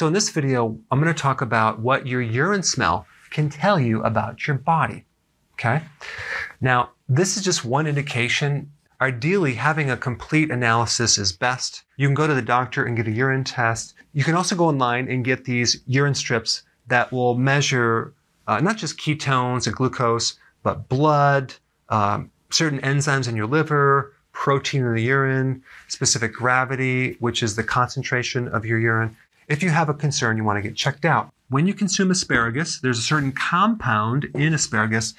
So in this video, I'm going to talk about what your urine smell can tell you about your body. Okay. Now, this is just one indication. Ideally, having a complete analysis is best. You can go to the doctor and get a urine test. You can also go online and get these urine strips that will measure uh, not just ketones and glucose, but blood, um, certain enzymes in your liver, protein in the urine, specific gravity, which is the concentration of your urine if you have a concern you want to get checked out. When you consume asparagus, there's a certain compound in asparagus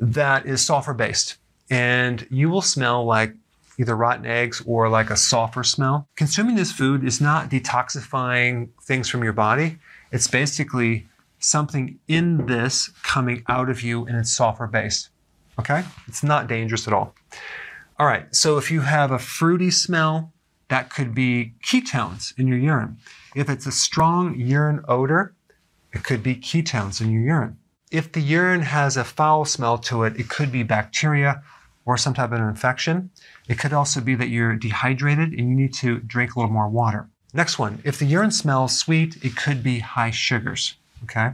that is sulfur based, and you will smell like either rotten eggs or like a sulfur smell. Consuming this food is not detoxifying things from your body. It's basically something in this coming out of you and it's sulfur based. Okay? It's not dangerous at all. All right, so if you have a fruity smell, that could be ketones in your urine. If it's a strong urine odor, it could be ketones in your urine. If the urine has a foul smell to it, it could be bacteria or some type of infection. It could also be that you're dehydrated and you need to drink a little more water. Next one, if the urine smells sweet, it could be high sugars, okay?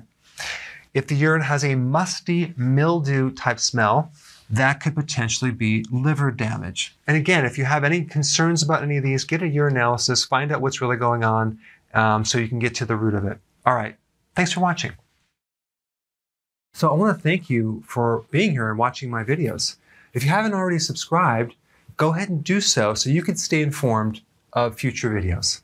If the urine has a musty mildew type smell, that could potentially be liver damage. And again, if you have any concerns about any of these, get a urinalysis, find out what's really going on um, so you can get to the root of it. All right, thanks for watching. So I want to thank you for being here and watching my videos. If you haven't already subscribed, go ahead and do so so you can stay informed of future videos.